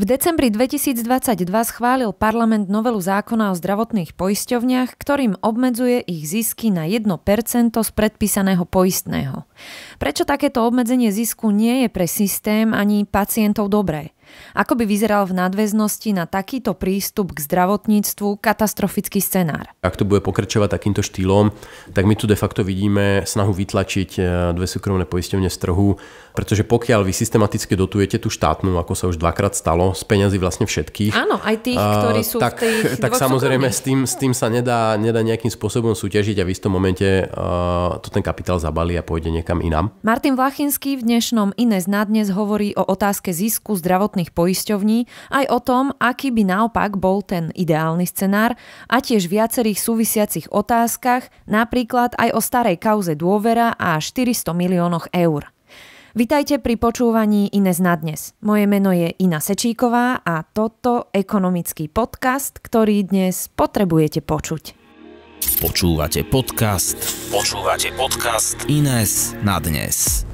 V decembri 2022 schválil parlament novelu zákona o zdravotných poisťovniach, ktorým obmedzuje ich zisky na 1% z predpísaného poistného. Prečo takéto obmedzenie zisku nie je pre systém ani pacientov dobré? Ako by vyzeral v nadväznosti na takýto prístup k zdravotníctvu katastrofický scenár? Ak to bude pokračovať takýmto štýlom, tak my tu de facto vidíme snahu vytlačiť e, dve súkromné poisťovne z trhu, pretože pokiaľ vy systematicky dotujete tú štátnu, ako sa už dvakrát stalo, z peňazí vlastne všetkých. Áno, aj tých, ktorí sú tak, v tých Tak samozrejme s tým, s tým sa nedá, nedá nejakým spôsobom súťažiť a v istom momente uh, to ten kapitál zabalí a pôjde niekam inám. Martin Vlachinský v dnešnom Ines na dnes hovorí o otázke zisku zdravotných zdravotných poisťovní, aj o tom, aký by naopak bol ten ideálny scenár a tiež viacerých súvisiacich otázkach, napríklad aj o starej kauze dôvera a 400 miliónoch eur. Vitajte pri počúvaní Ines na dnes. Moje meno je Ina Sečíková a toto ekonomický podcast, ktorý dnes potrebujete počuť. Počúvate podcast. Počúvate podcast Ines na dnes.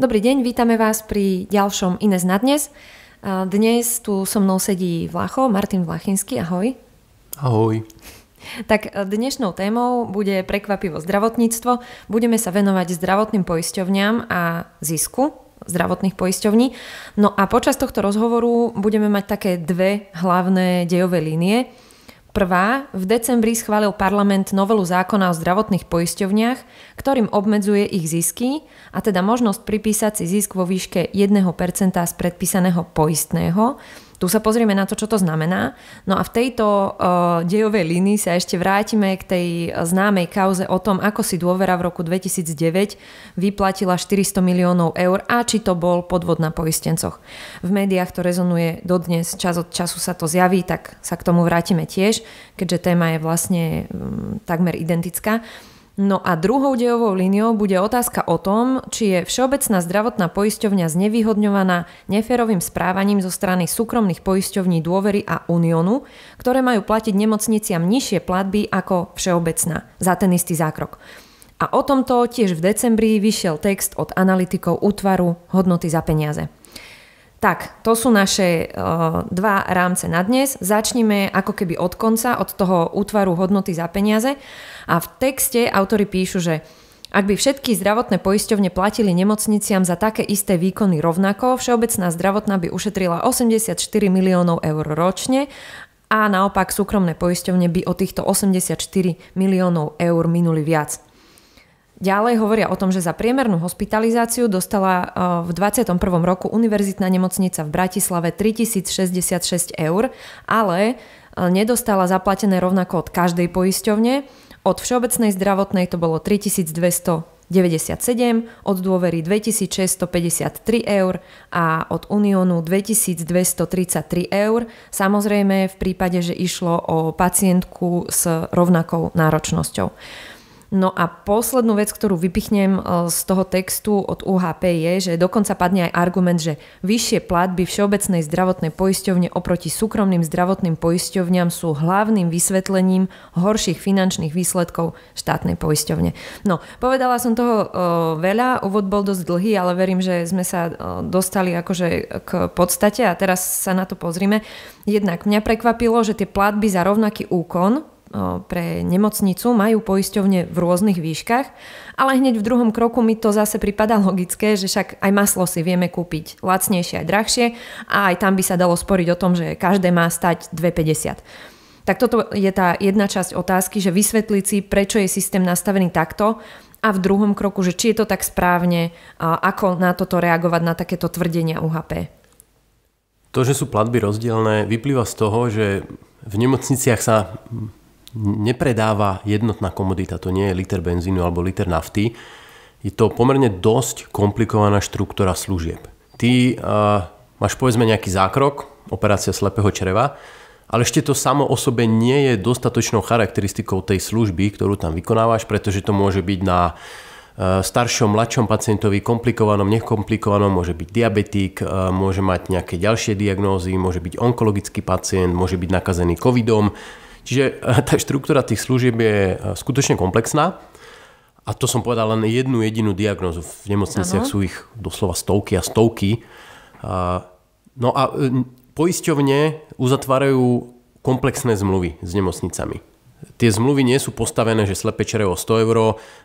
Dobrý deň, vítame vás pri ďalšom Ines na dnes. Dnes tu so mnou sedí Vlacho, Martin Vlachinský, ahoj. Ahoj. Tak e, dnešnou témou bude prekvapivo zdravotníctvo. Budeme sa venovať zdravotným poisťovňam a zisku zdravotných poisťovní. No a počas tohto rozhovoru budeme mať také dve hlavné dejové línie. Prvá, v decembri schválil parlament novelu zákona o zdravotných poisťovniach, ktorým obmedzuje ich zisky a teda možnosť pripísať si zisk vo výške 1% z predpísaného poistného, tu sa pozrieme na to, čo to znamená. No a v tejto uh, dejovej línii sa ešte vrátime k tej známej kauze o tom, ako si dôvera v roku 2009 vyplatila 400 miliónov eur a či to bol podvod na poistencoch. V médiách to rezonuje dodnes, čas od času sa to zjaví, tak sa k tomu vrátime tiež, keďže téma je vlastne um, takmer identická. No a druhou dejovou líniou bude otázka o tom, či je Všeobecná zdravotná poisťovňa znevýhodňovaná neférovým správaním zo strany súkromných poisťovní Dôvery a Uniónu, ktoré majú platiť nemocniciam nižšie platby ako Všeobecná za ten istý zákrok. A o tomto tiež v decembri vyšiel text od analytikov útvaru Hodnoty za peniaze. Tak, to sú naše uh, dva rámce na dnes. Začneme ako keby od konca, od toho útvaru hodnoty za peniaze. A v texte autory píšu, že ak by všetky zdravotné poisťovne platili nemocniciam za také isté výkony rovnako, Všeobecná zdravotná by ušetrila 84 miliónov eur ročne a naopak súkromné poisťovne by o týchto 84 miliónov eur minuli viac. Ďalej hovoria o tom, že za priemernú hospitalizáciu dostala eh, v 21. roku univerzitná nemocnica v Bratislave 3066 eur, ale eh, nedostala zaplatené rovnako od každej poisťovne. Od Všeobecnej zdravotnej to bolo 3200 97, od dôvery 2653 eur a od Uniónu 2233 eur. Samozrejme v prípade, že išlo o pacientku s rovnakou náročnosťou. No a poslednú vec, ktorú vypichnem e, z toho textu od UHP je, že dokonca padne aj argument, že vyššie platby Všeobecnej zdravotnej poisťovne oproti súkromným zdravotným poisťovňam sú hlavným vysvetlením horších finančných výsledkov štátnej poisťovne. No, povedala som toho e, veľa, úvod bol dosť dlhý, ale verím, že sme sa e, dostali akože k podstate a teraz sa na to pozrime. Jednak mňa prekvapilo, že tie platby za rovnaký úkon pre nemocnicu majú poisťovne v rôznych výškach, ale hneď v druhom kroku mi to zase pripadá logické, že však aj maslo si vieme kúpiť lacnejšie aj drahšie a aj tam by sa dalo sporiť o tom, že každé má stať 2,50. Tak toto je tá jedna časť otázky, že vysvetliť si, prečo je systém nastavený takto a v druhom kroku, že či je to tak správne, ako na toto reagovať na takéto tvrdenia UHP. To, že sú platby rozdielne, vyplýva z toho, že v nemocniciach sa nepredáva jednotná komodita, to nie je liter benzínu alebo liter nafty. Je to pomerne dosť komplikovaná štruktúra služieb. Ty uh, máš povedzme nejaký zákrok, operácia slepého čreva, ale ešte to samo o sebe nie je dostatočnou charakteristikou tej služby, ktorú tam vykonávaš, pretože to môže byť na e, staršom, mladšom pacientovi, komplikovanom, nekomplikovanom, môže byť diabetik, e, môže mať nejaké ďalšie diagnózy, môže byť onkologický pacient, môže byť nakazený covidom, Čiže eh, tá štruktúra tých služieb je eh, skutočne komplexná. A to som povedal len jednu jedinú diagnózu. V nemocniciach ano. sú ich doslova stovky a stovky. No a eh, poisťovne uzatvárajú komplexné zmluvy s nemocnicami. Tie zmluvy nie sú postavené, že slepe čerevo 100 eur,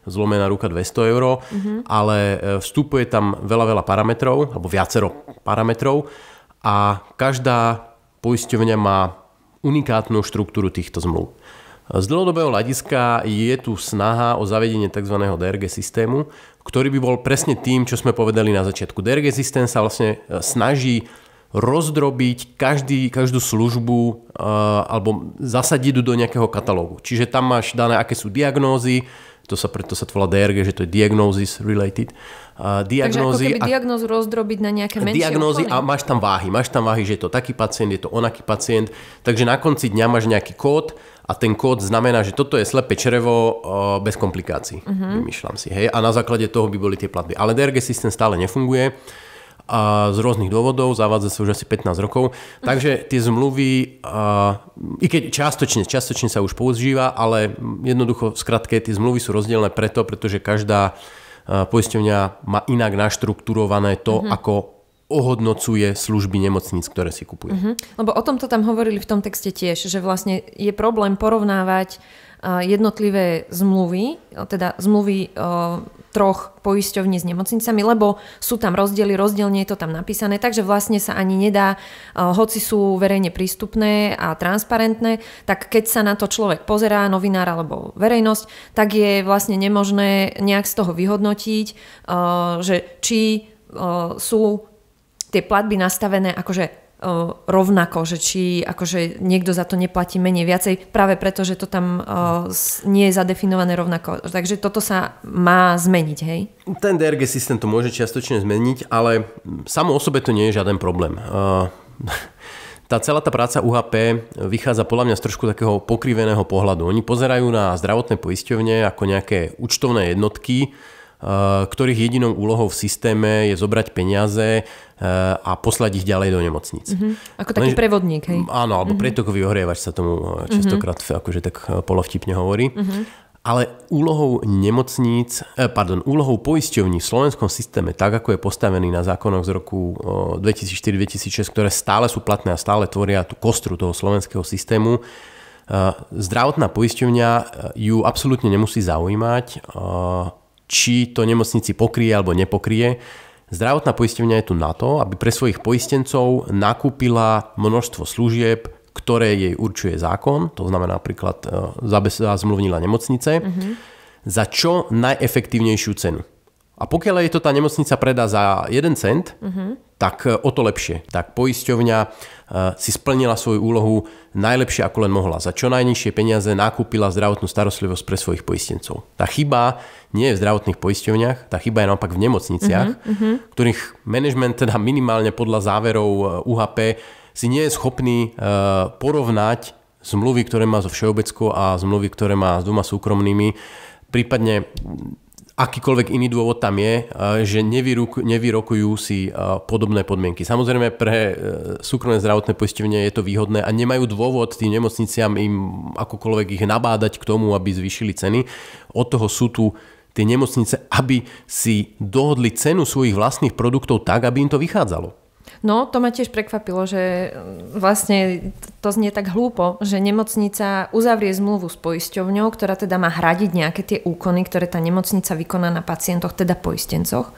zlomená ruka 200 eur, mm-hmm. ale vstupuje tam veľa, veľa parametrov, alebo viacero parametrov a každá poisťovňa má unikátnu štruktúru týchto zmluv. Z dlhodobého hľadiska je tu snaha o zavedenie tzv. DRG systému, ktorý by bol presne tým, čo sme povedali na začiatku. DRG systém sa vlastne e, snaží rozdrobiť každý, každú službu e, alebo zasadiť do nejakého katalógu. Čiže tam máš dané, aké sú diagnózy, to sa preto sa to volá DRG, že to je Diagnosis Related. Uh, diagnózy. Takže ako keby a, diagnózu rozdrobiť na nejaké menšie Diagnózy a máš tam váhy. Máš tam váhy, že je to taký pacient, je to onaký pacient. Takže na konci dňa máš nejaký kód a ten kód znamená, že toto je slepé črevo e, bez komplikácií, uh-huh. vymýšľam si. Hej? A na základe toho by boli tie platby. Ale DRG systém stále nefunguje a z rôznych dôvodov, zavádza sa už asi 15 rokov. Takže tie zmluvy, a, e, i keď čiastočne, čiastočne sa už používa, ale jednoducho skratke tie zmluvy sú rozdielne preto, pretože každá Eh, poisťovňa má inak naštrukturované to, mm-hmm. ako ohodnocuje služby nemocníc, ktoré si kupuje. Mm-hmm. Lebo o tomto tam hovorili v tom texte tiež, že vlastne je problém porovnávať jednotlivé zmluvy, teda zmluvy troch poisťovní s nemocnicami, lebo sú tam rozdiely, rozdielne je to tam napísané, takže vlastne sa ani nedá, hoci sú verejne prístupné a transparentné, tak keď sa na to človek pozerá, novinár alebo verejnosť, tak je vlastne nemožné nejak z toho vyhodnotiť, že či sú tie platby nastavené akože rovnako, že či akože niekto za to neplatí menej viacej, práve preto, že to tam nie je zadefinované rovnako. Takže toto sa má zmeniť, hej? Ten DRG systém to môže čiastočne zmeniť, ale samo o sobe to nie je žiaden problém. Tá celá tá práca UHP vychádza podľa mňa z trošku takého pokriveného pohľadu. Oni pozerajú na zdravotné poisťovne ako nejaké účtovné jednotky, Eh, ktorých jedinou úlohou v systéme je zobrať peniaze eh, a poslať ich ďalej do nemocnic. Mm-hmm. Ako taký Lenže, prevodník, hej? Áno, alebo mm-hmm. pretokový ohrievač sa tomu eh, mhm. častokrát mm-hmm. akože tak polovtipne hovorí. Mm-hmm. Ale úlohou nemocníc, pardon, úlohou poisťovní v slovenskom systéme, tak ako je postavený na zákonoch z roku 2004-2006, ktoré stále sú platné a stále tvoria tú kostru toho slovenského systému, zdravotná poisťovňa ju absolútne nemusí zaujímať či to nemocnici pokrie alebo nepokrie. Zdravotná poistenia je tu na to, aby pre svojich poistencov nakúpila množstvo služieb, ktoré jej určuje zákon, to znamená napríklad e, zmluvnila nemocnice, mm-hmm. za čo najefektívnejšiu cenu. A pokiaľ je to tá nemocnica predá za 1 cent, uh-huh. tak e, o to lepšie. Tak poisťovňa e, si splnila svoju úlohu najlepšie, ako len mohla. Za čo najnižšie peniaze nakúpila zdravotnú starostlivosť pre svojich poistencov. Tá chyba nie je v zdravotných poisťovniach, tá chyba je naopak v nemocniciach, uh-huh. ktorých manažment teda minimálne podľa záverov e, UHP si nie je schopný porovnať zmluvy, ktoré má so všeobecko a zmluvy, ktoré má s dvoma súkromnými, prípadne akýkoľvek iný dôvod tam je, eh, že nevyrokujú si eh, podobné podmienky. Samozrejme pre eh, súkromné zdravotné poistenie je to výhodné a nemajú dôvod tým nemocniciam im akokoľvek ich nabádať k tomu, aby zvýšili ceny. Od toho sú tu tie nemocnice, aby si dohodli cenu svojich vlastných produktov tak, aby im to vychádzalo. No, to ma tiež prekvapilo, že mm, vlastne to znie tak hlúpo, že nemocnica uzavrie zmluvu s poisťovňou, ktorá teda má hradiť nejaké tie úkony, ktoré tá nemocnica vykoná na pacientoch, teda poistencoch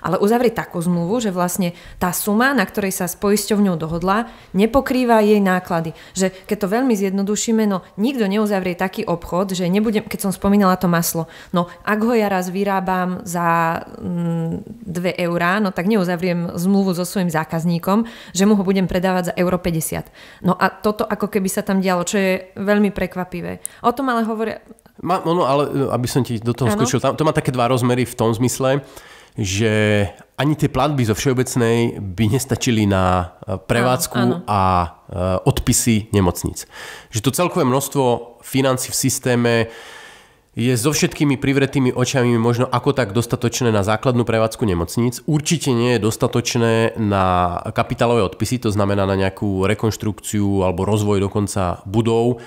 ale uzavrieť takú zmluvu, že vlastne tá suma, na ktorej sa s poisťovňou dohodla, nepokrýva jej náklady. Že keď to veľmi zjednodušíme, no nikto neuzavrie taký obchod, že nebudem, keď som spomínala to maslo, no ak ho ja raz vyrábam za 2 mm, eurá, no tak neuzavriem zmluvu so svojím zákazníkom, že mu ho budem predávať za euro 50. No a toto ako keby sa tam dialo, čo je veľmi prekvapivé. O tom ale hovoria... Ma, no, no, ale e, aby som ti do toho ano? skočil, to má také dva rozmery v tom zmysle, že ani tie platby zo všeobecnej by nestačili na eh, prevádzku áno, áno. a eh, odpisy nemocnic. Že to celkové množstvo financí v systéme je so všetkými privretými očami možno ako tak dostatočné na základnú prevádzku nemocníc. Určite nie je dostatočné na kapitálové odpisy, to znamená na nejakú rekonštrukciu alebo rozvoj dokonca budov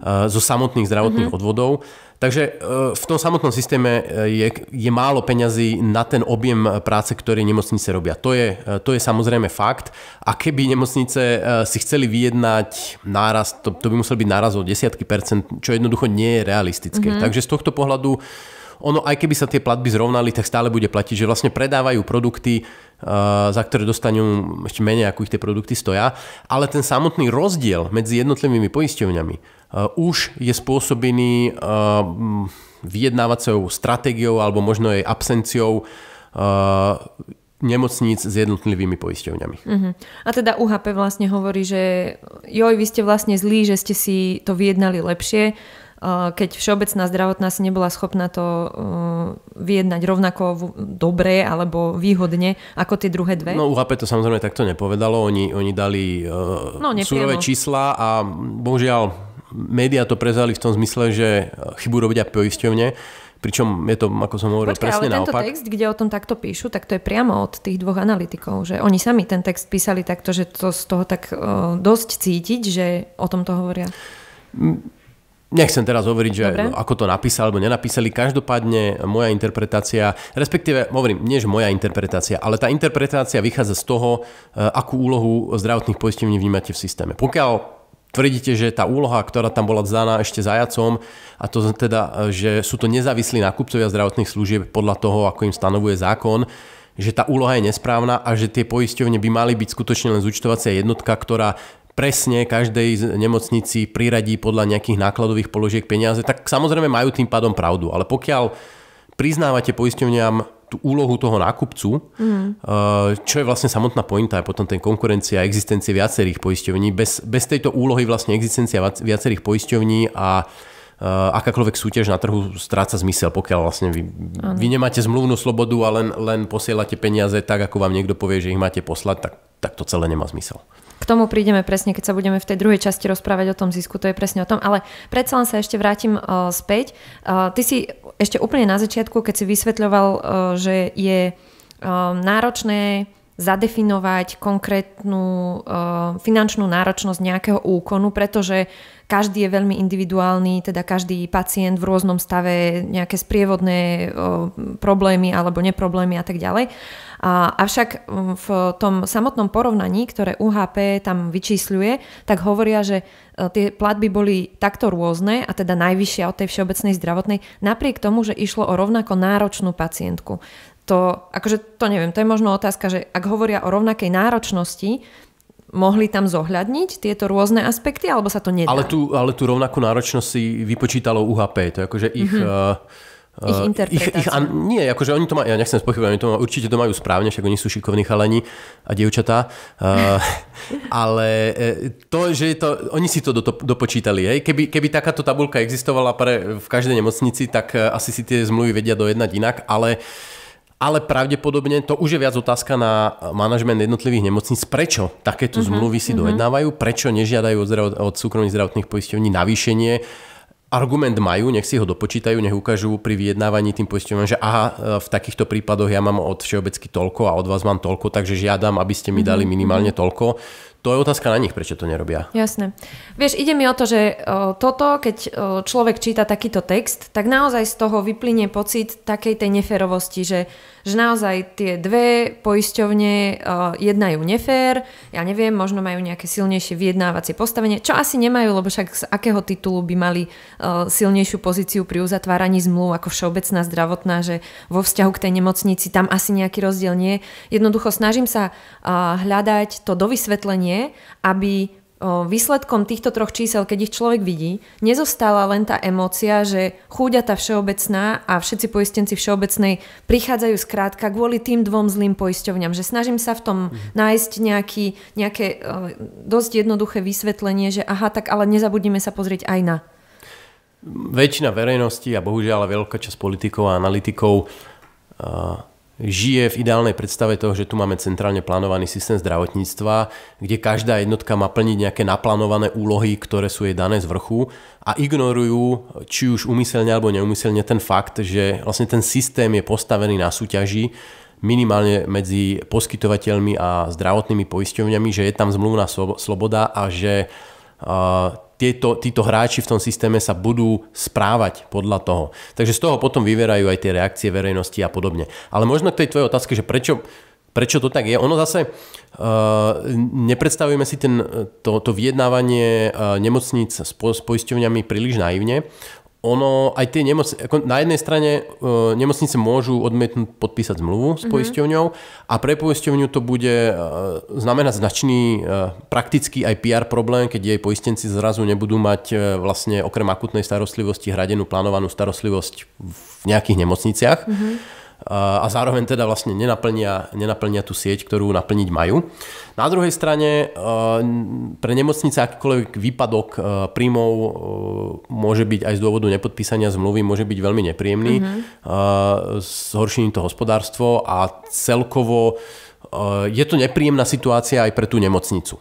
Eh, zo samotných zdravotných mm-hmm. odvodov. Takže eh, v tom samotnom systéme eh, je, je málo peňazí na ten objem práce, ktorý nemocnice robia. To je, to je samozrejme fakt. A keby nemocnice si chceli vyjednať náraz, to, to by musel byť náraz o desiatky percent, čo jednoducho nie je realistické. Mm-hmm. Takže z tohto pohľadu ono, aj keby sa tie platby zrovnali, tak stále bude platiť, že vlastne predávajú produkty Eh, za ktoré dostanú ešte menej, ako ich tie produkty stoja. Ale ten samotný rozdiel medzi jednotlivými poisťovňami eh, už je spôsobený eh, vyjednávacou stratégiou alebo možno jej absenciou nemocníc s jednotlivými poisťovňami. Uh-huh. A teda UHP vlastne hovorí, že joj, vy ste vlastne zlí, že ste si to vyjednali lepšie, Eh, keď Všeobecná zdravotná si nebola schopná to eh, vyjednať rovnako dobre alebo výhodne ako tie druhé dve? No UHP to samozrejme takto nepovedalo, oni, oni dali eh, no, surové čísla a bohužiaľ médiá to prezali v tom zmysle, že chybu robia poisťovne, Pričom je to, ako som hovoril, Počkej, presne ale tento naopak. text, kde o tom takto píšu, tak to je priamo od tých dvoch analytikov, že oni sami ten text písali takto, že to z toho tak dosť cítiť, že o tom to hovoria. Mm, Nechcem teraz hovoriť, že Dobre. ako to napísali alebo nenapísali. Každopádne moja interpretácia, respektíve, hovorím, nie že moja interpretácia, ale tá interpretácia vychádza z toho, eh, akú úlohu zdravotných poistení vnímate v systéme. Pokiaľ tvrdíte, že tá úloha, ktorá tam bola vzdaná ešte zajacom, a to teda, eh, že sú to nezávislí nákupcovia zdravotných služieb podľa toho, ako im stanovuje zákon, že tá úloha je nesprávna a že tie poisťovne by mali byť skutočne len zúčtovacia jednotka, ktorá presne každej nemocnici priradí podľa nejakých nákladových položiek peniaze, tak samozrejme majú tým pádom pravdu. Ale pokiaľ priznávate poisťovňam tú úlohu toho nákupcu, mm. čo je vlastne samotná pointa, je potom ten konkurencia a existencie viacerých poisťovní. Bez, bez tejto úlohy vlastne existencia viacerých poisťovní a eh, akákoľvek súťaž na trhu stráca zmysel, pokiaľ vlastne vy, vy nemáte zmluvnú slobodu a len, len posielate peniaze tak, ako vám niekto povie, že ich máte poslať, tak, tak to celé nemá zmysel. K tomu prídeme presne, keď sa budeme v tej druhej časti rozprávať o tom zisku, to je presne o tom, ale predsa len sa ešte vrátim uh, späť. Uh, ty si ešte úplne na začiatku, keď si vysvetľoval, uh, že je uh, náročné zadefinovať konkrétnu uh, finančnú náročnosť nejakého úkonu, pretože každý je veľmi individuálny, teda každý pacient v rôznom stave nejaké sprievodné uh, problémy alebo neproblémy a tak ďalej. A, avšak mm, v tom samotnom porovnaní, ktoré UHP tam vyčísľuje, tak hovoria, že e, tie platby boli takto rôzne a teda najvyššia od tej všeobecnej zdravotnej, napriek tomu, že išlo o rovnako náročnú pacientku. To, akože to neviem, to je možno otázka, že ak hovoria o rovnakej náročnosti, mohli tam zohľadniť tieto rôzne aspekty, alebo sa to nedá? Ale tú, ale tú rovnakú náročnosť si vypočítalo UHP, to je akože ich... Mm-hmm. Uh, ich eh, Ich, ich, an, nie, akože oni to majú, ja nechcem spochybovať, oni to majú, určite to majú správne, však oni sú šikovní chalani a dievčatá, uh, ale eh, to, že je to, oni si to do, do, dopočítali, hej. Keby, keby takáto tabulka existovala pre, v každej nemocnici, tak asi si tie zmluvy vedia dojednať inak, ale ale pravdepodobne to už je viac otázka na manažment jednotlivých nemocníc, prečo takéto uh-huh, zmluvy si uh-huh. dojednávajú, prečo nežiadajú od, od súkromných zdravotných poisťovní navýšenie argument majú, nech si ho dopočítajú, nech ukážu pri vyjednávaní tým poisťovňam, že aha, e, v takýchto prípadoch ja mám od všeobecky toľko a od vás mám toľko, takže žiadam, aby ste mi dali mhm, minimálne mhm. toľko to je otázka na nich, prečo to nerobia. Jasné. Vieš, ide mi o to, že o, e, toto, keď o, e, človek číta takýto text, tak naozaj z toho vyplynie pocit takej tej neferovosti, že, že naozaj tie dve poisťovne o, e, jednajú nefér, ja neviem, možno majú nejaké silnejšie vyjednávacie postavenie, čo asi nemajú, lebo však z akého titulu by mali o, silnejšiu pozíciu pri uzatváraní zmluv ako všeobecná zdravotná, že vo vzťahu k tej nemocnici tam asi nejaký rozdiel nie. Jednoducho snažím sa o, hľadať to dovysvetlenie riešenie, aby výsledkom týchto troch čísel, keď ich človek vidí, nezostala len tá emócia, že chúďa tá všeobecná a všetci poistenci všeobecnej prichádzajú zkrátka kvôli tým dvom zlým poisťovňam. Že snažím sa v tom mhm. nájsť nejaký, nejaké dosť jednoduché vysvetlenie, že aha, tak ale nezabudnime sa pozrieť aj na. Väčšina verejnosti a bohužiaľ veľká časť politikov a analytikov uh žije v ideálnej predstave toho, že tu máme centrálne plánovaný systém zdravotníctva, kde každá jednotka má plniť nejaké naplánované úlohy, ktoré sú jej dané z vrchu a ignorujú, či už umyselne alebo neumyselne, ten fakt, že vlastne ten systém je postavený na súťaži minimálne medzi poskytovateľmi a zdravotnými poisťovňami, že je tam zmluvná sloboda a že tieto, títo hráči v tom systéme sa budú správať podľa toho. Takže z toho potom vyverajú aj tie reakcie verejnosti a podobne. Ale možno k tej tvojej otázke, že prečo, prečo to tak je. Ono zase, uh, nepredstavujeme si ten, to, to vyjednávanie uh, nemocníc s, po, s poisťovňami príliš naivne ono, aj tie nemocnice, ako na jednej strane uh, nemocnice môžu odmietnúť podpísať zmluvu s mm-hmm. a pre poisťovňu to bude uh, znamenať značný uh, praktický aj PR problém, keď jej poistenci zrazu nebudú mať uh, vlastne okrem akutnej starostlivosti hradenú plánovanú starostlivosť v nejakých nemocniciach. Mm-hmm a zároveň teda vlastne nenaplnia, nenaplnia tú sieť, ktorú naplniť majú. Na druhej strane eh, pre nemocnice akýkoľvek výpadok eh, príjmov eh, môže byť aj z dôvodu nepodpísania zmluvy, môže byť veľmi nepríjemný. Mm-hmm. Zhorší to hospodárstvo a celkovo je to nepríjemná situácia aj pre tú nemocnicu.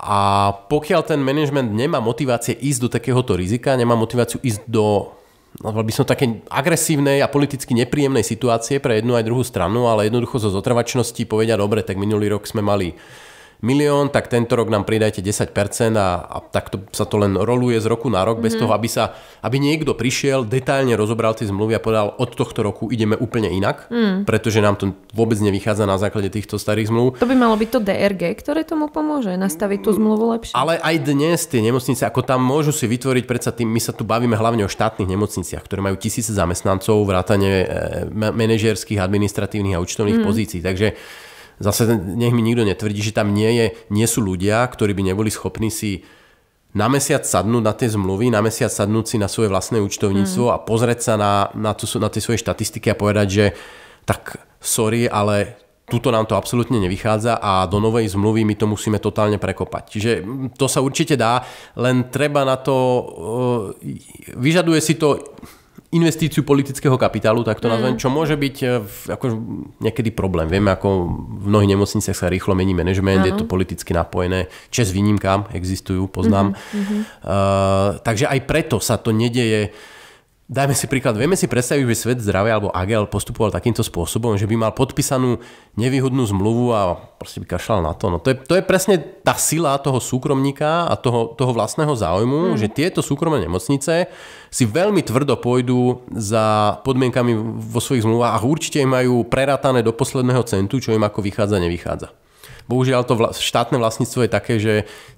A pokiaľ ten management nemá motivácie ísť do takéhoto rizika, nemá motiváciu ísť do No, by som také agresívnej a politicky nepríjemnej situácie pre jednu aj druhú stranu, ale jednoducho zo zotrvačnosti povedia, dobre, tak minulý rok sme mali milión, tak tento rok nám pridajte 10% a, a takto sa to len roluje z roku na rok, mm-hmm. bez mhm. toho, aby sa, aby niekto prišiel, detailne rozobral tie zmluvy a povedal, od tohto roku ideme úplne inak, mm. pretože nám to vôbec nevychádza na základe týchto starých zmluv. To by malo byť to DRG, ktoré tomu pomôže, nastaviť tú zmluvu lepšie. Ale aj dnes tie nemocnice, ako tam môžu si vytvoriť, predsa tým, my sa tu bavíme hlavne o štátnych nemocniciach, ktoré majú tisíce zamestnancov, vrátane e, manažerských, administratívnych a účtovných mm. pozícií. Takže zase nech mi nikto netvrdí, že tam nie, je, nie sú ľudia, ktorí by neboli schopní si na mesiac sadnúť na tie zmluvy, na mesiac sadnúť si na svoje vlastné účtovníctvo mm. a pozrieť sa na, na, tu, na tie svoje štatistiky a povedať, že tak sorry, ale tuto nám to absolútne nevychádza a do novej zmluvy my to musíme totálne prekopať. Čiže mm, to sa určite dá, len treba na to, e, vyžaduje si to investíciu politického kapitálu, tak to mm. nazvem, čo môže byť e, ako niekedy problém. Vieme, ako v mnohých nemocniciach sa rýchlo mení manažment, je to politicky napojené, čes výnimkám existujú, poznám. Mm-hmm. Uh, takže aj preto sa to nedeje Dajme si príklad, vieme si predstaviť, že svet zdravia alebo Agel postupoval takýmto spôsobom, že by mal podpísanú nevýhodnú zmluvu a proste by kašľal na to. No to, je, to je presne tá sila toho súkromníka a toho, toho vlastného záujmu, mm. že tieto súkromné nemocnice si veľmi tvrdo pôjdu za podmienkami vo svojich zmluvách a určite majú preratané do posledného centu, čo im ako vychádza, nevychádza bohužiaľ to vla- štátne vlastníctvo je také, že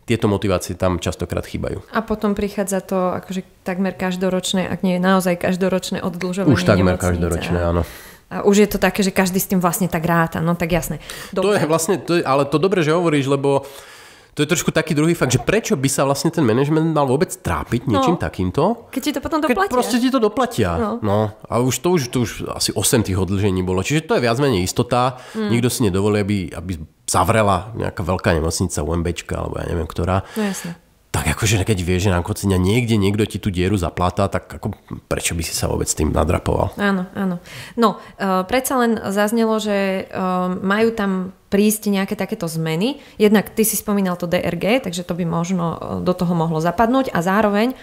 tieto motivácie tam častokrát chýbajú. A potom prichádza to akože takmer každoročné, ak nie je naozaj každoročné oddlžovanie Už takmer nemocnice. každoročné, áno. A už je to také, že každý s tým vlastne tak ráta, no tak jasné. Dobre. To je vlastne, to je, ale to dobre, že hovoríš, lebo to je trošku taký druhý fakt, že prečo by sa vlastne ten manažment mal vôbec trápiť no. niečím no, takýmto? Keď ti to potom doplatia. Keď proste ti to doplatia. No. no. A už to, už, to už asi 8 tých odlžení bolo. Čiže to je viac menej istota. Mm. Nikto si nedovolí, aby, aby zavrela nejaká veľká nemocnica, UMBčka, alebo ja neviem ktorá, no, jasne. tak akože keď vieš, že na konci dňa niekde niekto ti tú dieru zaplatá, tak ako prečo by si sa vôbec tým nadrapoval? Áno, áno. No, e, predsa len zaznelo, že e, majú tam prísť nejaké takéto zmeny. Jednak ty si spomínal to DRG, takže to by možno e, do toho mohlo zapadnúť a zároveň e,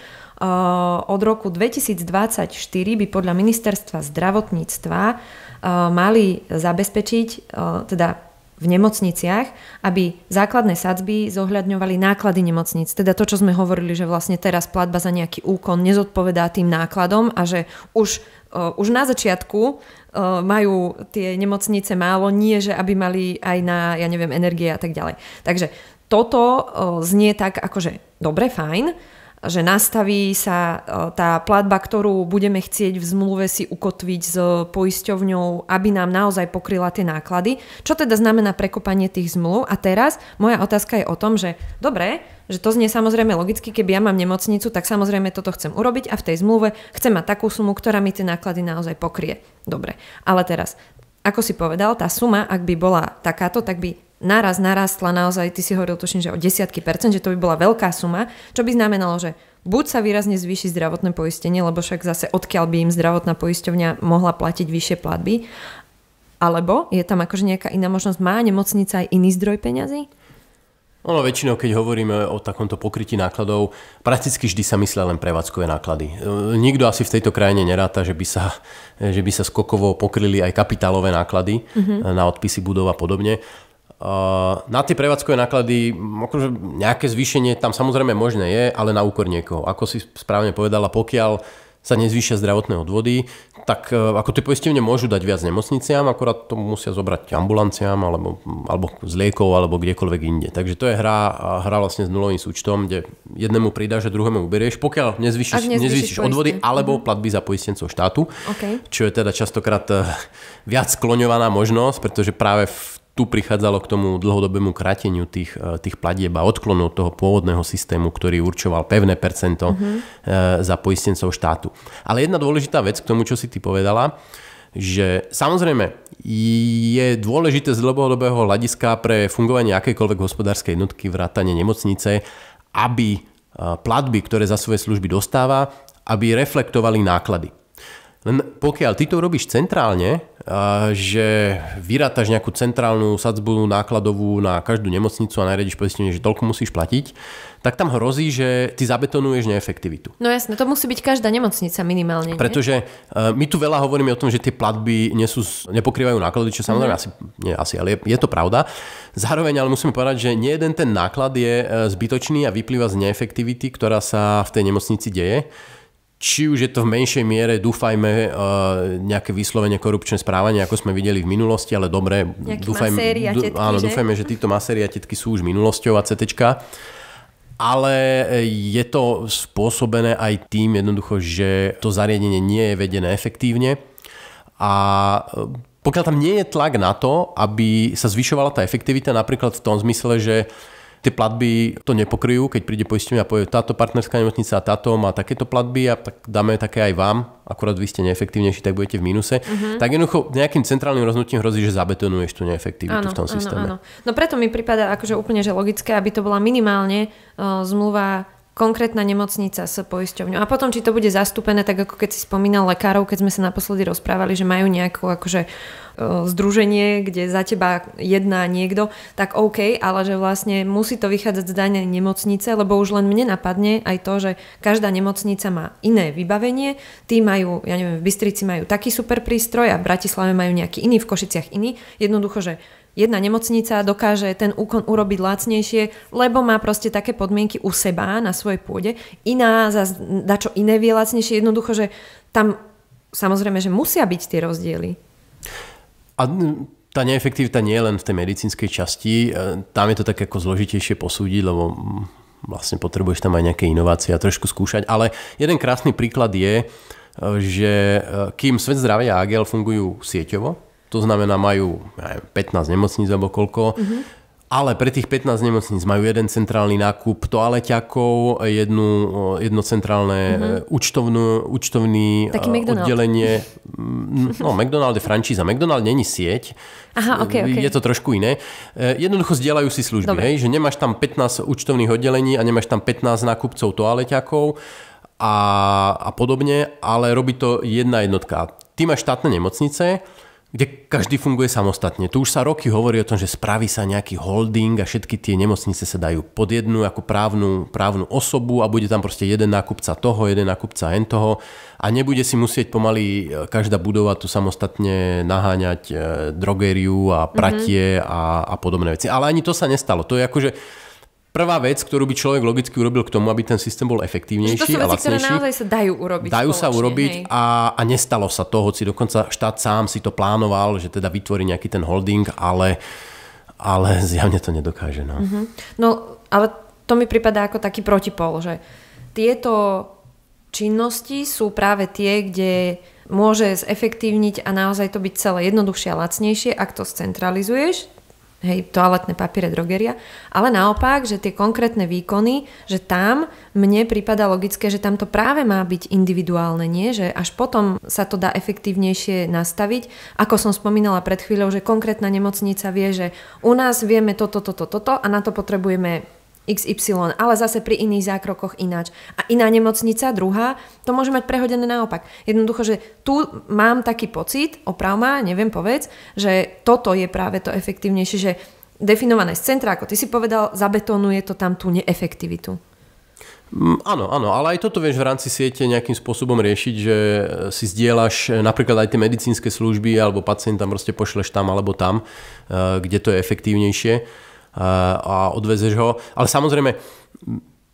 od roku 2024 by podľa ministerstva zdravotníctva e, mali zabezpečiť, teda v nemocniciach, aby základné sadzby zohľadňovali náklady nemocnic. Teda to, čo sme hovorili, že vlastne teraz platba za nejaký úkon nezodpovedá tým nákladom a že už, e, už na začiatku e, majú tie nemocnice málo, nie že aby mali aj na, ja neviem, energie a tak ďalej. Takže toto e, znie tak akože dobre, fajn, že nastaví sa tá platba, ktorú budeme chcieť v zmluve si ukotviť s poisťovňou, aby nám naozaj pokryla tie náklady, čo teda znamená prekopanie tých zmluv. A teraz moja otázka je o tom, že dobre, že to znie samozrejme logicky, keby ja mám nemocnicu, tak samozrejme toto chcem urobiť a v tej zmluve chcem mať takú sumu, ktorá mi tie náklady naozaj pokrie. Dobre, ale teraz, ako si povedal, tá suma, ak by bola takáto, tak by naraz narastla naozaj, ty si hovoril tuším, že o desiatky percent, že to by bola veľká suma, čo by znamenalo, že buď sa výrazne zvýši zdravotné poistenie, lebo však zase odkiaľ by im zdravotná poisťovňa mohla platiť vyššie platby, alebo je tam akože nejaká iná možnosť, má nemocnica aj iný zdroj peňazí? Ono väčšinou, keď hovoríme o takomto pokrytí nákladov, prakticky vždy sa myslia len prevádzkové náklady. E, nikto asi v tejto krajine neráta, že by sa, že by sa skokovo pokryli aj kapitálové náklady mm-hmm. na odpisy budov a podobne. Eh, na tie prevádzkové náklady akože nejaké zvýšenie tam samozrejme možné je, ale na úkor niekoho. Ako si správne povedala, pokiaľ sa nezvýšia zdravotné odvody, tak eh, ako tie poistenie môžu dať viac nemocniciam, akorát to musia zobrať ambulanciám alebo, mm, alebo z liekov alebo kdekoľvek inde. Takže to je hra, hra vlastne s nulovým súčtom, kde jednému pridáš a druhému uberieš, pokiaľ nezvýšiš, nezvýšiš, nezvýšiš odvody alebo mm platby za poistencov štátu, okay. čo je teda častokrát eh, viac skloňovaná možnosť, pretože práve v tu prichádzalo k tomu dlhodobému krateniu tých, e, tých platieb a odklonu od toho pôvodného systému, ktorý určoval pevné percento mm-hmm. za poistencov štátu. Ale jedna dôležitá vec k tomu, čo si ty povedala, že samozrejme je dôležité z dlhodobého hľadiska pre fungovanie akékoľvek hospodárskej jednotky vrátane nemocnice, aby e, platby, ktoré za svoje služby dostáva, aby reflektovali náklady. Len pokiaľ ty to robíš centrálne, že vyrátaš nejakú centrálnu sadzbu nákladovú na každú nemocnicu a nariadiš poistenie, že toľko musíš platiť, tak tam hrozí, že ty zabetonuješ neefektivitu. No jasne, to musí byť každá nemocnica minimálne. Nie? Pretože e, my tu veľa hovoríme o tom, že tie platby nesú, nepokrývajú náklady, čo samozrejme mm. asi, nie, asi, ale je, je to pravda. Zároveň ale musíme povedať, že nie jeden ten náklad je e, zbytočný a vyplýva z neefektivity, ktorá sa v tej nemocnici deje či už je to v menšej miere, dúfajme, eh, nejaké vyslovene korupčné správanie, ako sme videli v minulosti, ale dobre, dúfajme, maséria, dú, áno, že? dúfajme, že títo a tetky sú už minulosťou a CTčka. Ale eh, je to spôsobené aj tým jednoducho, že to zariadenie nie je vedené efektívne a eh, pokiaľ tam nie je tlak na to, aby sa zvyšovala tá efektivita napríklad v tom zmysle, že uh, tie platby to nepokryjú, keď príde poistenie a povie, táto partnerská nemocnica a táto má takéto platby a tak dáme také aj vám, akurát vy ste neefektívnejší, tak budete v mínuse, uh-huh. tak jednoducho nejakým centrálnym rozhodnutím hrozí, že zabetonuješ tú neefektivitu áno, v tom systéme. Áno, áno. No preto mi prípada akože úplne že logické, aby to bola minimálne uh, zmluva konkrétna nemocnica s poisťovňou. A potom, či to bude zastúpené, tak ako keď si spomínal lekárov, keď sme sa naposledy rozprávali, že majú nejakú akože E, združenie, kde za teba jedná niekto, tak OK, ale že vlastne musí to vychádzať z danej nemocnice, lebo už len mne napadne aj to, že každá nemocnica má iné vybavenie, tí majú, ja neviem, v Bystrici majú taký super prístroj a v Bratislave majú nejaký iný, v Košiciach iný. Jednoducho, že jedna nemocnica dokáže ten úkon urobiť lacnejšie, lebo má proste také podmienky u seba na svojej pôde. Iná zase dačo iné vie lacnejšie. Jednoducho, že tam samozrejme, že musia byť tie rozdiely. A tá neefektivita nie je len v tej medicínskej časti, e, tam je to tak ako zložitejšie posúdiť, lebo vlastne potrebuješ tam aj nejaké inovácie a trošku skúšať, ale jeden krásny príklad je, e, že e, kým Svet zdravia a AGL fungujú sieťovo, to znamená majú 15 nemocníc alebo koľko, mm-hmm ale pre tých 15 nemocníc majú jeden centrálny nákup toaleťakov, jednu, jedno centrálne mm-hmm. účtovnú, účtovný e, Taký McDonald's. oddelenie. No, McDonald je frančíza. McDonald není sieť. Aha, okay, okay. Je to trošku iné. E, jednoducho zdieľajú si služby. Hej, že nemáš tam 15 účtovných oddelení a nemáš tam 15 nákupcov toaleťakov a, a podobne, ale robí to jedna jednotka. Ty máš štátne nemocnice, kde každý funguje samostatne. Tu už sa roky hovorí o tom, že spraví sa nejaký holding a všetky tie nemocnice sa dajú pod jednu ako právnu, právnu osobu a bude tam proste jeden nákupca toho, jeden nákupca hen toho a nebude si musieť pomaly e, každá budova tu samostatne naháňať e, drogeriu a pratie mm-hmm. a, a podobné veci. Ale ani to sa nestalo. To je akože prvá vec, ktorú by človek logicky urobil k tomu, aby ten systém bol efektívnejší to sú veci, a lacnejší. ktoré naozaj sa dajú urobiť. Dajú spoločne, sa urobiť a, a nestalo sa to, hoci dokonca štát sám si to plánoval, že teda vytvorí nejaký ten holding, ale, ale zjavne to nedokáže. No. Mm-hmm. no ale to mi prípada ako taký protipol, že tieto činnosti sú práve tie, kde môže zefektívniť a naozaj to byť celé jednoduchšie a lacnejšie, ak to scentralizuješ, hej, toaletné papiere, drogeria, ale naopak, že tie konkrétne výkony, že tam mne prípada logické, že tam to práve má byť individuálne, nie? Že až potom sa to dá efektívnejšie nastaviť. Ako som spomínala pred chvíľou, že konkrétna nemocnica vie, že u nás vieme toto, toto, toto a na to potrebujeme XY, ale zase pri iných zákrokoch ináč. A iná nemocnica, druhá, to môže mať prehodené naopak. Jednoducho, že tu mám taký pocit, oprav ma, neviem, povedz, že toto je práve to efektívnejšie, že definované z centra, ako ty si povedal, zabetonuje to tam tú neefektivitu. Mm, áno, áno, ale aj toto vieš v rámci siete nejakým spôsobom riešiť, že e, si zdieľaš e, napríklad aj tie medicínske služby alebo pacienta proste pošleš tam alebo tam, e, kde to je efektívnejšie. Eh, a odvezeš ho. Ale samozrejme,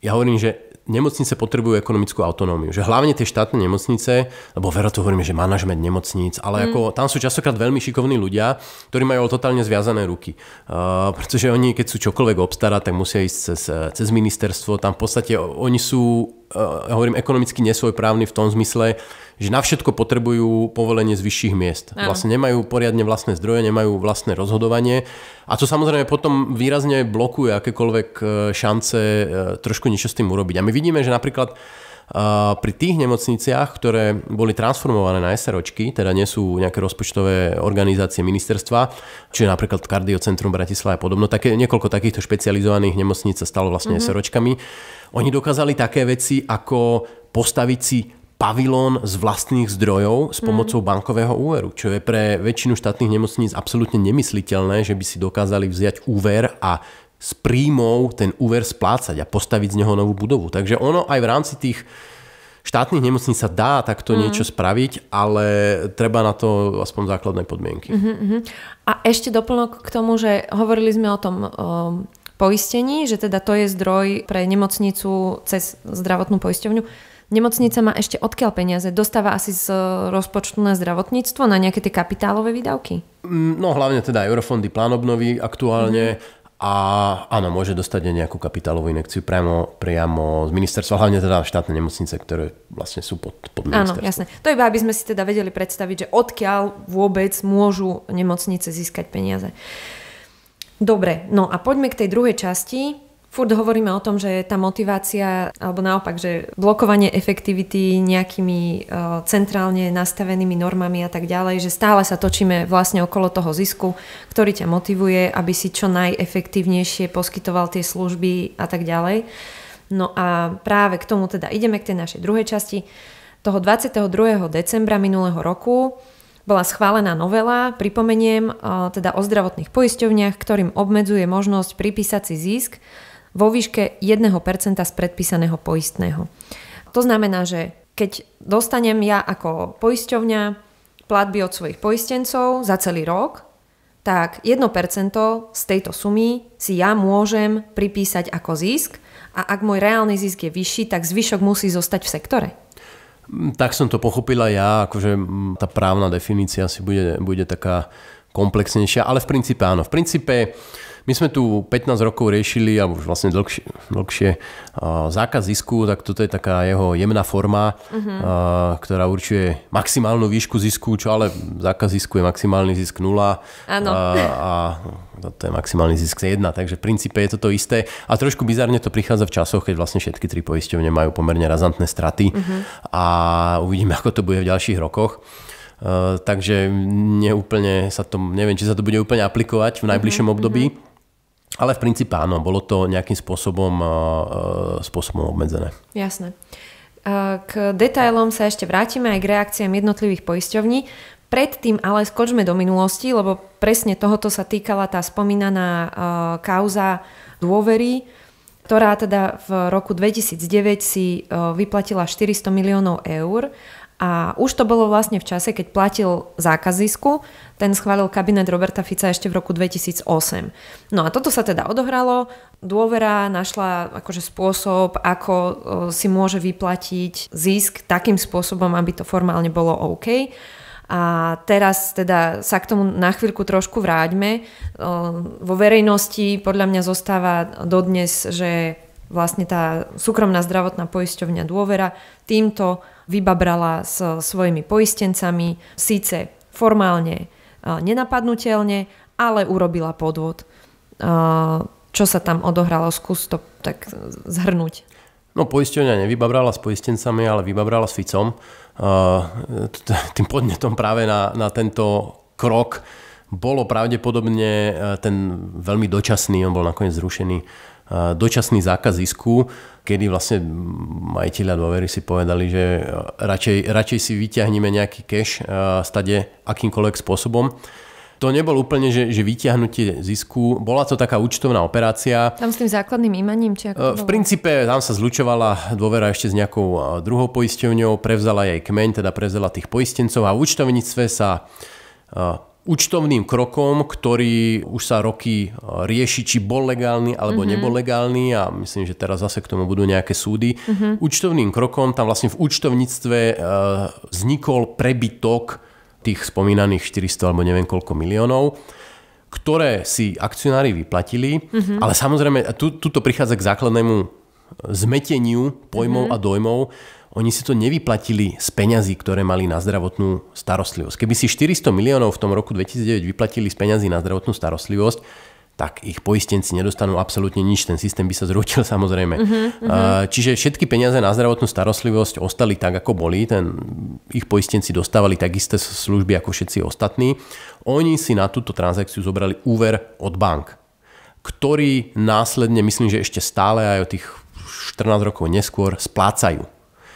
ja hovorím, že nemocnice potrebujú ekonomickú autonómiu. Že hlavne tie štátne nemocnice, lebo vero to hovoríme, že manažment nemocníc, ale mm. ako, tam sú častokrát veľmi šikovní ľudia, ktorí majú totálne zviazané ruky. Uh, pretože oni, keď sú čokoľvek obstarať, tak musia ísť cez, cez ministerstvo. Tam v podstate oni sú, uh, ja hovorím, ekonomicky nesvojprávni v tom zmysle, že na všetko potrebujú povolenie z vyšších miest. Ano. Vlastne nemajú poriadne vlastné zdroje, nemajú vlastné rozhodovanie a to samozrejme potom výrazne blokuje akékoľvek eh, šance eh, trošku niečo s tým urobiť. A my vidíme, že napríklad eh, pri tých nemocniciach, ktoré boli transformované na SROčky, teda nie sú nejaké rozpočtové organizácie ministerstva, čiže napríklad Kardiocentrum Bratislava a podobno, také, niekoľko takýchto špecializovaných nemocníc sa stalo vlastne mm-hmm. SROčkami, oni dokázali také veci ako postaviť si pavilón z vlastných zdrojov s hmm. pomocou mm. bankového úveru, čo je pre väčšinu štátnych nemocníc absolútne nemysliteľné, že by si dokázali vziať úver a s príjmov ten úver splácať a postaviť z neho novú budovu. Takže ono aj v rámci tých štátnych nemocníc sa dá takto mm. niečo spraviť, ale treba na to aspoň základné podmienky. Mm-hmm. A ešte doplnok k tomu, že hovorili sme o tom... Um poistení, že teda to je zdroj pre nemocnicu cez zdravotnú poisťovňu. Nemocnica má ešte odkiaľ peniaze? Dostáva asi z eh, rozpočtu na zdravotníctvo, na nejaké tie kapitálové výdavky? Mm, no hlavne teda eurofondy, plán obnovy aktuálne. Mm-hmm. A áno, môže dostať nejakú kapitálovú inekciu priamo, priamo z ministerstva, hlavne teda štátne nemocnice, ktoré vlastne sú pod, pod ministerstvo. Áno, jasné. To iba, aby sme si teda vedeli predstaviť, že odkiaľ vôbec môžu nemocnice získať peniaze. Dobre, no a poďme k tej druhej časti, Furt hovoríme o tom, že tá motivácia, alebo naopak, že blokovanie efektivity nejakými uh, centrálne nastavenými normami a tak ďalej, že stále sa točíme vlastne okolo toho zisku, ktorý ťa motivuje, aby si čo najefektívnejšie poskytoval tie služby a tak ďalej. No a práve k tomu teda ideme k tej našej druhej časti. Toho 22. decembra minulého roku bola schválená novela, pripomeniem, e, teda o zdravotných poisťovniach, ktorým obmedzuje možnosť pripísať si zisk vo výške 1% z predpísaného poistného. To znamená, že keď dostanem ja ako poisťovňa platby od svojich poistencov za celý rok, tak 1% z tejto sumy si ja môžem pripísať ako zisk a ak môj reálny zisk je vyšší, tak zvyšok musí zostať v sektore. Tak som to pochopila ja, akože mm, tá právna definícia si bude, bude taká komplexnejšia, ale v princípe áno. V princípe my sme tu 15 rokov riešili, a už vlastne dlhšie, dlhšie zákaz zisku, tak toto je taká jeho jemná forma, uh-huh. a, ktorá určuje maximálnu výšku zisku, čo ale zákaz zisku je maximálny zisk 0 a, a to je maximálny zisk 1, takže v princípe je toto isté. A trošku bizarne to prichádza v časoch, keď vlastne všetky tri poisťovne majú pomerne razantné straty uh-huh. a uvidíme, ako to bude v ďalších rokoch. Uh, takže neúplne sa to, neviem, či sa to bude úplne aplikovať v najbližšom mm-hmm, období. Mhm. Ale v princípe áno, bolo to nejakým spôsobom, e, spôsobom obmedzené. Jasné. E, k detailom sa ešte vrátime aj k reakciám jednotlivých poisťovní. Predtým ale skočme do minulosti, lebo presne tohoto sa týkala tá spomínaná e, kauza dôvery, ktorá teda v roku 2009 si vyplatila 400 miliónov eur a už to bolo vlastne v čase, keď platil zákaz zisku, ten schválil kabinet Roberta Fica ešte v roku 2008. No a toto sa teda odohralo, dôvera našla akože spôsob, ako e, si môže vyplatiť zisk takým spôsobom, aby to formálne bolo OK. A teraz teda sa k tomu na chvíľku trošku vráťme. E, vo verejnosti podľa mňa zostáva dodnes, že vlastne tá súkromná zdravotná poisťovňa dôvera týmto vybabrala s svojimi poistencami, síce formálne e, nenapadnutelne, ale urobila podvod. E, čo sa tam odohralo? Skús to tak zhrnúť. No poisťovňa nevybabrala s poistencami, ale vybabrala s Ficom. E, tým podnetom práve na, na tento krok bolo pravdepodobne ten veľmi dočasný, on bol nakoniec zrušený, dočasný zákaz zisku, kedy vlastne majiteľa dôvery si povedali, že radšej, radšej si vyťahneme nejaký cash stade akýmkoľvek spôsobom to nebol úplne, že, že vyťahnutie zisku. Bola to taká účtovná operácia. Tam s tým základným imaním? Či ako e, v princípe tam sa zlučovala dôvera ešte s nejakou e, druhou poisťovňou, prevzala jej kmeň, teda prevzala tých poistencov a v účtovníctve sa e, účtovným krokom, ktorý už sa roky e, rieši, či bol legálny alebo mm-hmm. nebol legálny a myslím, že teraz zase k tomu budú nejaké súdy. Mm-hmm. Účtovným krokom tam vlastne v účtovníctve e, vznikol prebytok tých spomínaných 400 alebo neviem koľko miliónov ktoré si akcionári vyplatili, mm-hmm. ale samozrejme, tu, tuto prichádza k základnému zmeteniu pojmov mm-hmm. a dojmov, oni si to nevyplatili z peňazí, ktoré mali na zdravotnú starostlivosť. Keby si 400 miliónov v tom roku 2009 vyplatili z peňazí na zdravotnú starostlivosť, tak ich poistenci nedostanú absolútne nič, ten systém by sa zrútil samozrejme. Uh-huh, uh-huh. Čiže všetky peniaze na zdravotnú starostlivosť ostali tak, ako boli, ten, ich poistenci dostávali tak isté služby ako všetci ostatní. Oni si na túto transakciu zobrali úver od bank, ktorý následne, myslím, že ešte stále aj o tých 14 rokov neskôr splácajú.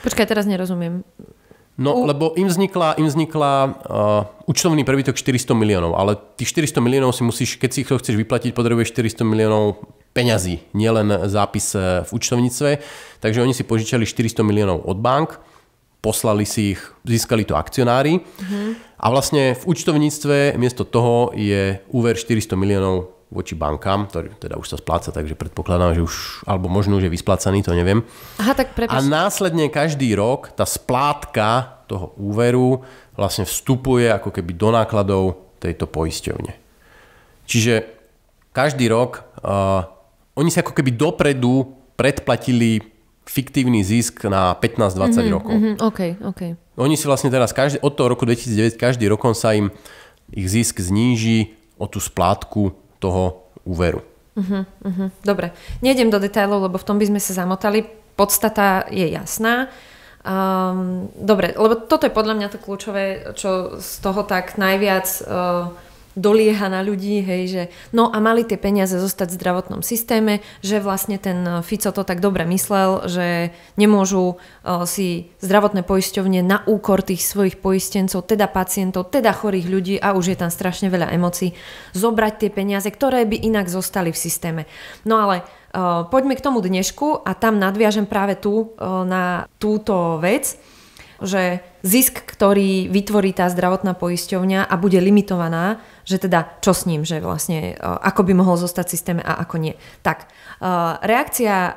Počkaj, teraz nerozumiem. No, U... lebo im vznikla, im vznikla uh, účtovný prebytok 400 miliónov, ale tých 400 miliónov si musíš, keď si to chceš vyplatiť, potrebuješ 400 miliónov peňazí, nielen zápis eh, v účtovníctve. Takže oni si požičali 400 miliónov od bank, poslali si ich, získali to akcionári. Mm-hmm. A vlastne v účtovníctve miesto toho je úver 400 miliónov voči bankám, ktorý teda už sa spláca, takže predpokladám, že už, alebo možno, už je vysplácaný, to neviem. Aha, tak prepíš. A následne každý rok tá splátka toho úveru vlastne vstupuje ako keby do nákladov tejto poisťovne. Čiže každý rok uh, oni sa ako keby dopredu predplatili fiktívny zisk na 15-20 mm-hmm, rokov. Mm-hmm, okay, okay. Oni si vlastne teraz každý, od toho roku 2009 každý rokom sa im ich zisk zníži o tú splátku toho úveru. Uh-huh, uh-huh. Dobre, nejdem do detailov, lebo v tom by sme sa zamotali. Podstata je jasná. Um, dobre, lebo toto je podľa mňa to kľúčové, čo z toho tak najviac... Uh, dolieha na ľudí, hej, že no a mali tie peniaze zostať v zdravotnom systéme, že vlastne ten eh, Fico to tak dobre myslel, že nemôžu eh, si zdravotné poisťovne na úkor tých svojich poistencov, teda pacientov, teda chorých ľudí a už je tam strašne veľa emócií, zobrať tie peniaze, ktoré by inak zostali v systéme. No ale eh, poďme k tomu dnešku a tam nadviažem práve tu na túto vec, že zisk, ktorý vytvorí tá zdravotná poisťovňa a bude limitovaná, že teda čo s ním, že vlastne eh, ako by mohol zostať v systéme a ako nie. Tak, eh, reakcia eh,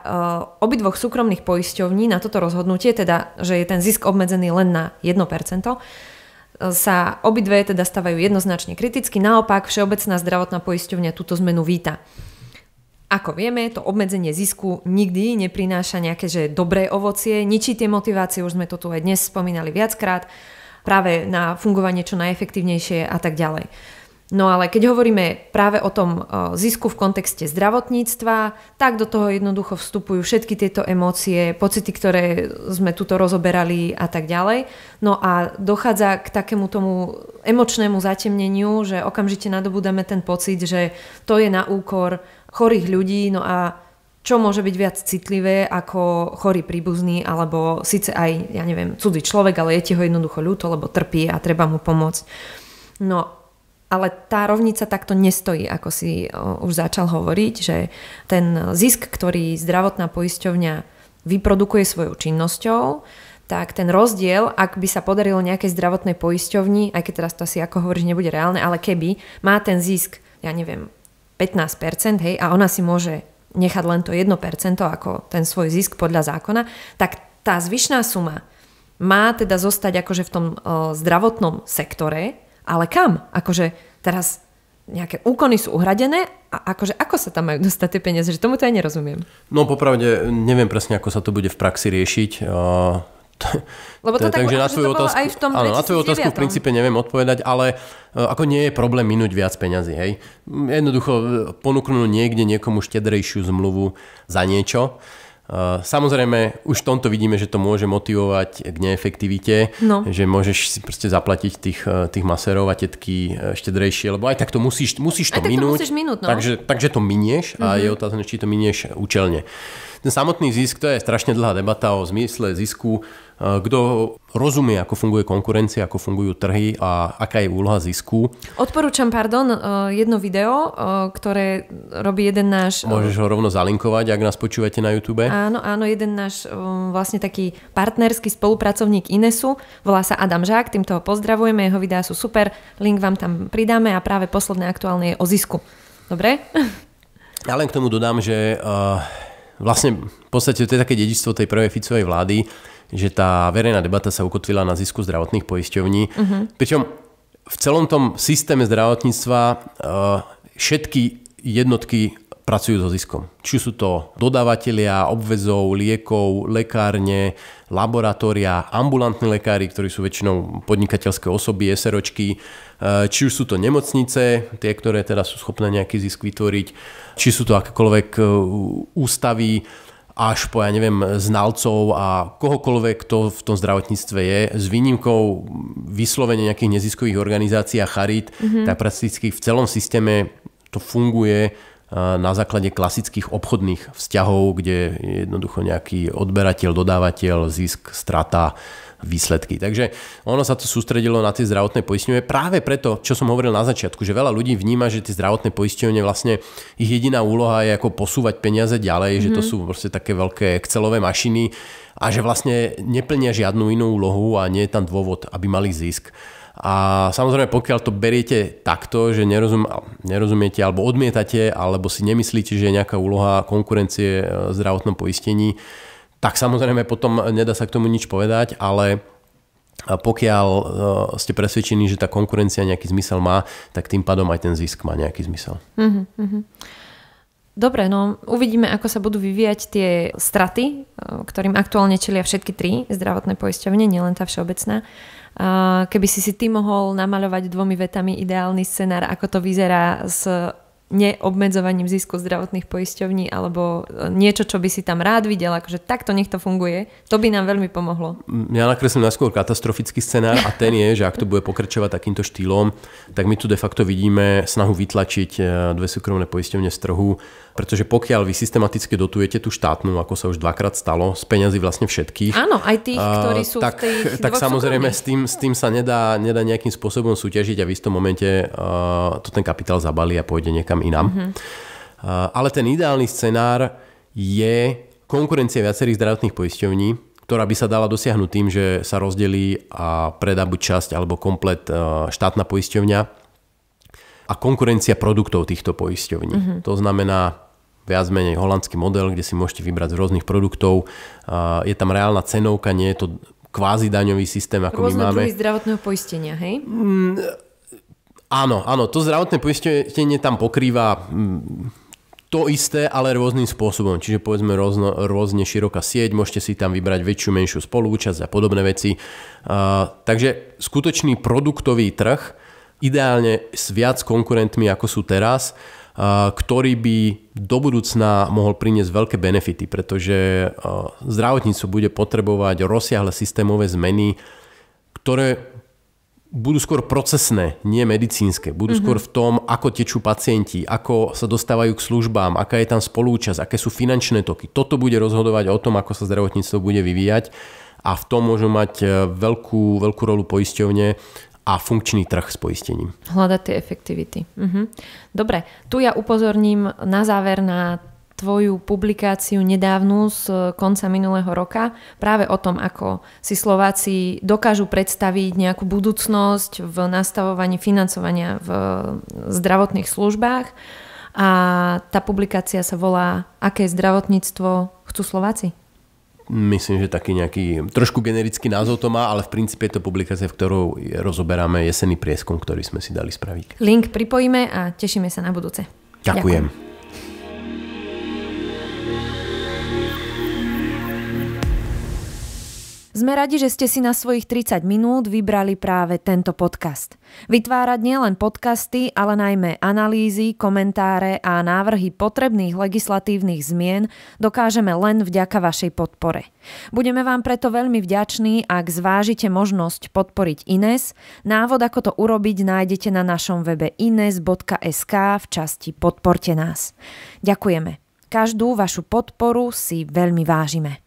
obidvoch súkromných poisťovní na toto rozhodnutie, teda, že je ten zisk obmedzený len na 1%, sa obidve teda stavajú jednoznačne kriticky, naopak Všeobecná zdravotná poisťovňa túto zmenu víta. Ako vieme, to obmedzenie zisku nikdy neprináša nejaké že dobré ovocie, ničí tie motivácie, už sme to tu aj dnes spomínali viackrát, práve na fungovanie čo najefektívnejšie a tak ďalej. No ale keď hovoríme práve o tom e, zisku v kontexte zdravotníctva, tak do toho jednoducho vstupujú všetky tieto emócie, pocity, ktoré sme tuto rozoberali a tak ďalej. No a dochádza k takému tomu emočnému zatemneniu, že okamžite nadobúdame ten pocit, že to je na úkor chorých ľudí, no a čo môže byť viac citlivé ako chorý príbuzný alebo síce aj, ja neviem, cudzí človek, ale je ti ho jednoducho ľúto, lebo trpí a treba mu pomôcť. No ale tá rovnica takto nestojí, ako si už začal hovoriť, že ten zisk, ktorý zdravotná poisťovňa vyprodukuje svojou činnosťou, tak ten rozdiel, ak by sa podarilo nejakej zdravotnej poisťovni, aj keď teraz to asi ako hovoríš nebude reálne, ale keby, má ten zisk, ja neviem, 15%, hej, a ona si môže nechať len to 1% ako ten svoj zisk podľa zákona, tak tá zvyšná suma má teda zostať akože v tom o, e, zdravotnom sektore, ale kam? Akože teraz nejaké úkony sú uhradené a akože ako sa tam majú dostať tie peniaze, že tomu to aj nerozumiem. No popravde neviem presne, ako sa to bude v praxi riešiť. E, lebo to takže tak, na tvoju otázku, aj v tom áno, na tvoju otázku v princípe neviem odpovedať, ale e, ako nie je problém minúť viac peňazí, hej. Mm, jednoducho e, ponúknú niekde niekomu štedrejšiu zmluvu za niečo. E, samozrejme, už v tomto vidíme, že to môže motivovať k neefektivite, no. že môžeš si proste zaplatiť tých, tých maserov a tetky štedrejšie, lebo aj tak to musíš, musíš to aj minúť. To musíš minúť no. takže, takže to minieš a mm-hmm. je mhm. otázne, či to minieš účelne. Ten samotný zisk, to je strašne dlhá debata o zmysle zisku. E, kto rozumie, ako funguje konkurencia, ako fungujú trhy a aká je úloha zisku. Odporúčam, pardon, e, jedno video, e, ktoré robí jeden náš... Môžeš ho rovno zalinkovať, ak nás počúvate na YouTube. Áno, áno, jeden náš vlastne taký partnerský spolupracovník Inesu, volá sa Adam Žák, týmto ho pozdravujeme, jeho videá sú super, link vám tam pridáme a práve posledné aktuálne je o zisku. Dobre? Ja len k tomu dodám, že uh, vlastne v podstate to je také dedičstvo tej prvej Ficovej vlády, že tá verejná debata sa ukotvila na zisku zdravotných poisťovní. Uh-huh. Pričom v celom tom systéme zdravotníctva eh, všetky jednotky pracujú so ziskom. Či sú to dodávateľia obvezov, liekov, lekárne, laboratória, ambulantní lekári, ktorí sú väčšinou podnikateľské osoby, SROčky, e, či už sú to nemocnice, tie, ktoré teda sú schopné nejaký zisk vytvoriť, či sú to akékoľvek e, ústavy, až po, ja neviem, znalcov a kohokoľvek, kto v tom zdravotníctve je, s výnimkou vyslovene nejakých neziskových organizácií a charít, mm-hmm. tak prakticky v celom systéme to funguje Eh, na základe klasických obchodných vzťahov, kde je jednoducho nejaký odberateľ, dodávateľ, zisk, strata, výsledky. Takže ono sa to sústredilo na tie zdravotné poisťovne práve preto, čo som hovoril na začiatku, že veľa ľudí vníma, že tie zdravotné poisťovne vlastne ich jediná úloha je ako posúvať peniaze ďalej, mm-hmm. že to mhm. sú proste také veľké Excelové mašiny a že vlastne neplnia žiadnu inú úlohu a nie je tam dôvod, aby mali zisk. A samozrejme, pokiaľ to beriete takto, že nerozum, nerozumiete alebo odmietate, alebo si nemyslíte, že je nejaká úloha konkurencie e, v zdravotnom poistení, tak samozrejme potom nedá sa k tomu nič povedať, ale e, pokiaľ e, ste presvedčení, že tá konkurencia nejaký zmysel má, tak tým pádom aj ten zisk má nejaký zmysel. Mm-hmm. Dobre, no uvidíme, ako sa budú vyvíjať tie straty, ktorým aktuálne čelia všetky tri zdravotné poisťovne, nielen tá všeobecná. Keby si si ty mohol namaľovať dvomi vetami ideálny scenár, ako to vyzerá s neobmedzovaním zisku zdravotných poisťovní alebo e, niečo, čo by si tam rád videl, akože takto nech to funguje, to by nám veľmi pomohlo. Ja nakreslím najskôr katastrofický scenár a ten je, že ak to bude pokračovať takýmto štýlom, tak my tu de facto vidíme snahu vytlačiť e, dve súkromné poisťovne z trhu pretože pokiaľ vy systematicky dotujete tú štátnu, ako sa už dvakrát stalo, z peňazí vlastne všetkých. Áno, aj tých, ktorí sú tak, v tých Tak samozrejme s tým, s tým sa nedá, nedá nejakým spôsobom súťažiť a v istom momente uh, to ten kapitál zabalí a pôjde niekam inám. Uh-huh. Uh, ale ten ideálny scenár je konkurencia viacerých zdravotných poisťovní, ktorá by sa dala dosiahnuť tým, že sa rozdelí a predá buď časť alebo komplet štátna poisťovňa a konkurencia produktov týchto poisťovní. Mm-hmm. To znamená viac menej holandský model, kde si môžete vybrať z rôznych produktov. Je tam reálna cenovka, nie je to kvázi daňový systém, ako Rôzne my máme. Rôzne zdravotného poistenia, hej? Mm, áno, áno, to zdravotné poistenie tam pokrýva mm, to isté, ale rôznym spôsobom. Čiže povedzme rôzno, rôzne široká sieť, môžete si tam vybrať väčšiu, menšiu spolúčasť a podobné veci. Uh, takže skutočný produktový trh, ideálne s viac konkurentmi, ako sú teraz, ktorý by do budúcna mohol priniesť veľké benefity, pretože zdravotníctvo bude potrebovať rozsiahle systémové zmeny, ktoré budú skôr procesné, nie medicínske. Budú mm-hmm. skôr v tom, ako tečú pacienti, ako sa dostávajú k službám, aká je tam spolúčasť, aké sú finančné toky. Toto bude rozhodovať o tom, ako sa zdravotníctvo bude vyvíjať a v tom môžu mať e, veľkú, veľkú rolu poisťovne, a funkčný trh s poistením. Hľadať tie efektivity. Mhm. Dobre, tu ja upozorním na záver na tvoju publikáciu nedávnu z konca minulého roka práve o tom, ako si Slováci dokážu predstaviť nejakú budúcnosť v nastavovaní financovania v zdravotných službách. A tá publikácia sa volá Aké zdravotníctvo chcú Slováci? Myslím, že taký nejaký, trošku generický názov to má, ale v princípe je to publikácia, v ktorou rozoberáme jesenný prieskum, ktorý sme si dali spraviť. Link pripojíme a tešíme sa na budúce. Ďakujem. Ďakujem. Sme radi, že ste si na svojich 30 minút vybrali práve tento podcast. Vytvárať nielen podcasty, ale najmä analýzy, komentáre a návrhy potrebných legislatívnych zmien dokážeme len vďaka vašej podpore. Budeme vám preto veľmi vďační, ak zvážite možnosť podporiť Ines. Návod, ako to urobiť, nájdete na našom webe ines.sk v časti Podporte nás. Ďakujeme. Každú vašu podporu si veľmi vážime.